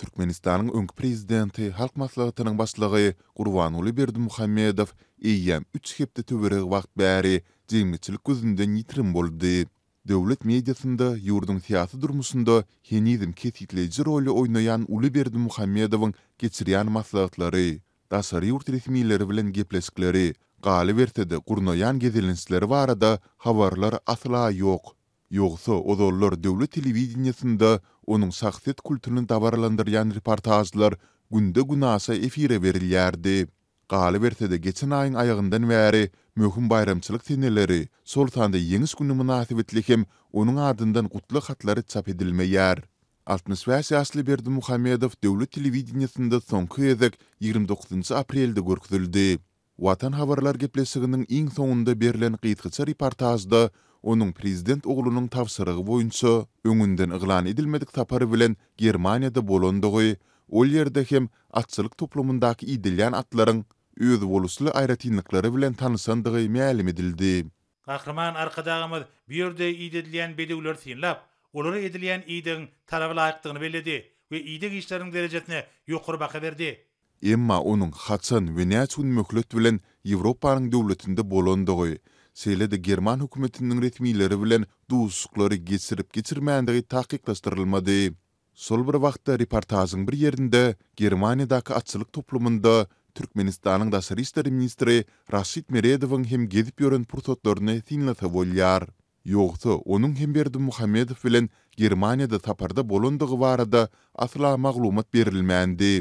Türkmenistanyň öňkü prezidenti, halk maslahatynyň başlygy Gurbanuly Berdimuhammedow iýem 3 hepde töwereg wagt bäri jemgyçilik gözünde ýitirim boldy. Döwlet mediasynda ýurdun siýasy durmuşynda henizim ketitleji roly oýnaýan Uly Berdimuhammedowyň geçirýän maslahatlary, daşary ýurt resmileri bilen gepleşikleri, galyberde gurnoýan gezilinçleri barada habarlar asla ýok. Yoxsa o zollar dövlət televiziyasında onun şahsiyyət kulturunu davarlandıran reportajlar günde günəsa efirə verilirdi. Qalı versə də geçen ayın ayağından bəri möhüm bayramçılıq tənəlləri Sultanda Yeniş günü münasibətli onun adından qutlu xətləri çap edilməyər. 60 vəsi aslı Berdi Muhammedov dövlət televiziyasında sonkı edək 29 aprelde apreldə Watan Havarlar Geplesiginin in sonunda berlen qiitxitsa ripartazda onun prezident oğlunun tavsarıgı boyunca öngünden ıglan edilmedik tapari bilen Germaniyada bolondagoy ol yerde hem atsalik toplumundaki idilyan atların öz volusli ayratinlikleri bilen tanısandagoy mealim edildi. Akhraman arkadağımız bir yörde idilyan bedi ular sin lap olur idilyan idilyan idilyan idilyan idilyan idilyan idilyan idilyan Emma onun Hatsan ve Nazun möhlet bilen Evropanyň döwletinde bolandygy, sele de German hökümetiniň retmileri bilen duýsuklary geçirip geçirmändigi taýkyklaşdyrylmady. Sol bir wagtda reportazyň bir ýerinde Germaniýadaky açlyk toplumynda Türkmenistanyň da Sarystar ministri Rashid Meredowyň hem gelip ýören portretlerini tinlata bolýar. Ýogtu, onuň hem berdi Muhammedow bilen Germaniýada taparda bolandygy barada asla maglumat berilmändi.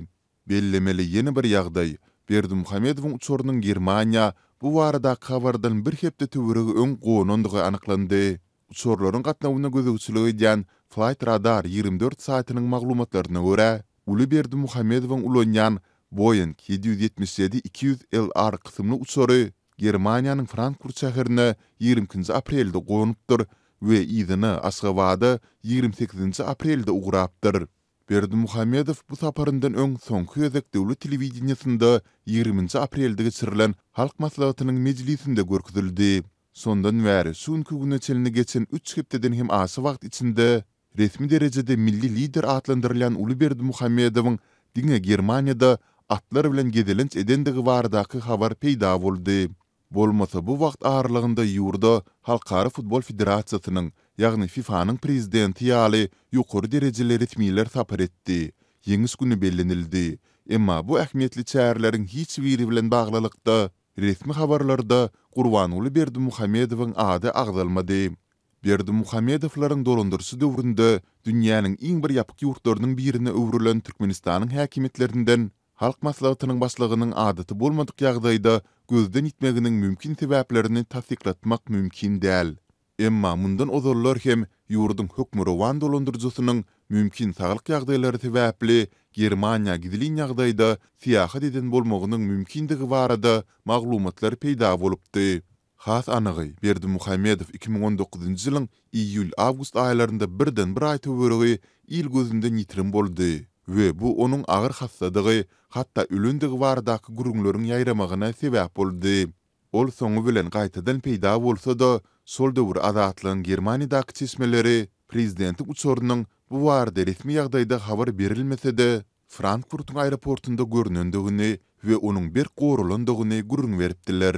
bellemeli yeni bir yağday. Berdi Muhammedovun uçorunun Germania bu warada kawardan bir hepde töwürügi öň goýnundygy anyklandy. Uçorlaryň gatnawyna gözegçiligi diýen Flight Radar 24 saatinin maglumatlaryna görä, Uly Berdi Muhammedovun ulonyan Boeing 777-200 LR kysymly uçory Germaniýanyň Frankfurt şäherine 20-nji aprelde goýnupdyr we ýyzyny 28-nji aprelde Berdi Muhammedow bu saparından öň soňky ýezek döwlet telewizionasynda 20-nji aprelde geçirilen halk maslahatynyň mejlisinde görkezildi. Sondan bäri soňky güne çelini geçen 3 hepdeden hem asy wagt içinde resmi derejede milli lider atlandyrylan Uly Berdi Muhammedowyň diňe Germaniýada atlar bilen gezelenç edendigi bardaky habar peýda boldy. Bolmasa bu wagt aýrlygynda ýurda Halkara Futbol Federasiýasynyň ýagny FIFA-nyň prezidenti ýaly ýokary derejeli ritmiler tapar etdi. Ýeňis güni bellenildi. Emma bu ähmiýetli çäherleriň hiç biri bilen baglanykda resmi habarlarda Gurban Berdi Muhammedowyň ady agdalmady. Berdi Muhammedowlaryň dolandyrsy döwründe dünýäniň iň bir ýapyk ýurtlarynyň birine öwrülen Türkmenistanyň häkimetlerinden halk maslahatynyň başlygynyň adaty bolmadyk ýagdaýda gözden itmeginiň mümkin täbäplerini täsdiklatmak mümkin däl. Emma mundan ozorlar hem yurdun hükmürü van dolandırıcısının mümkin sağlık yağdayları tevapli Germania gidilin yağdayda siyahat eden bolmağının mümkindigi varada mağlumatlar peyda bolupdi. Xas anagy Berdi Muhammedow 2019-njy ýylyň iýul-awgust aýlarynda birden bir aýty wörügi il gözünde nitrim boldy we bu onuň agyr hassadygy hatda ölündigi wardaky gurunglaryň ýayramagyna sebäp boldy. ol soňu bilen gaýtadan peýda bolsa da, şol döwür adatlyň Germaniýadaky çysmeleri prezidentiň uçurunyň bu wagtda resmi ýagdaýda habar berilmese de, Frankfurtyň aeroportunda görnendigini we onuň bir gorulandygyny gurun beripdiler.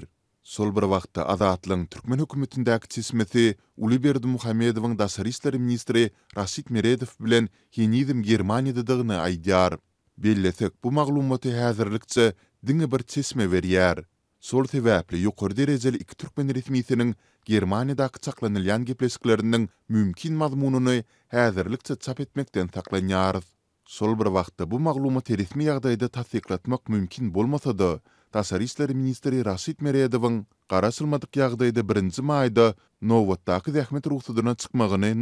Sol bir wagtda adatlyň türkmen hökümetindäki çysmeti Uliberdi Muhammedowyň daşary işleri ministri Rasit Meredow bilen ýenidim Germaniýadagyny aýdýar. Bellesek bu maglumaty häzirlikçe Dinge bir çesme sol sebäpli ýokary derejeli iki türkmen ritmisiniň Germaniýada çaklanylýan gepleşiklerinin mümkin mazmununy häzirlikçe çap etmekden saklanýar. Sol bir wagtda bu maglumaty ritmi ýagdaýda tasdiklatmak mümkin bolmasa da, Tasary işleri ministri Rasit Meredewiň garaşylmadyk ýagdaýda 1-nji maýda Nowotdaky Zähmet ruhsatyna çykmagyny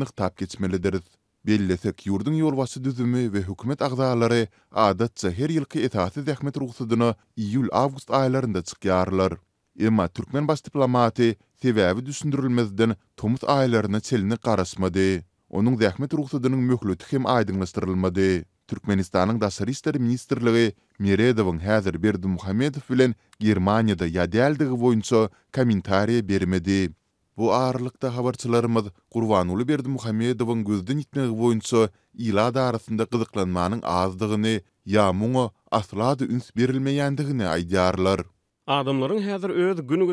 Bellesek yurdun yorvası düzümü ve hükümet ağzaları adatça her yılki etasi zähmet ruhsudunu iyul-avgust aylarında çıkyarlar. Ima Türkmen bas diplomati sevabi düşündürülmezden tomut aylarına çelini qarasmadi. Onun zähmet ruhsudunun mühlütü hem aydınlaştırılmadi. Türkmenistanın da sarister ministerliliği Meredovun Hazir Berdi Muhammedov bilen Germaniyada yadialdigi boyunca komentariya bermedi. Bu ağırlıkta havarçılarımız Kurvan Uluberdi Muhammedov'un gözden itmeği boyunca ila da arasında gıdıklanmanın ağızdığını, ya muna asla da üns berilmeyendigini aydiyarlar. Adamların häzir öz günü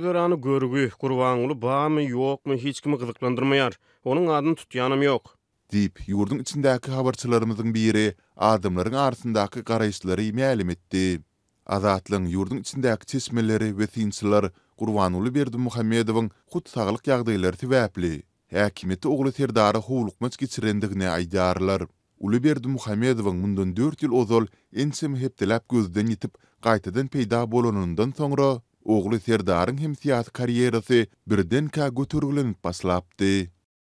görgü, Kurvan Ulu ýokmy, hiç kimi gıdıklandırmayar, onun adyny tutyanım yok. Dip yurdun içindäki havarçılarımızın biri, adamların arasındaki garaýşlary mey mey azatlyň ýurdun içindäki çeşmeleri we sinçler Gurbanuly Berdi Muhammedowyň hut saglyk ýagdaýlary täbäpli. Häkimeti ogly Serdary howlukmaç geçirendigine aýdarlar. Uly Berdi Muhammedowyň mundan 4 ýyl ozal ensem hepdelap gözden ýetip gaýtadan peýda bolanyndan soňra Oğlu Serdar'ın hem siyasi kariyerisi birden ka götürgülün baslapdı.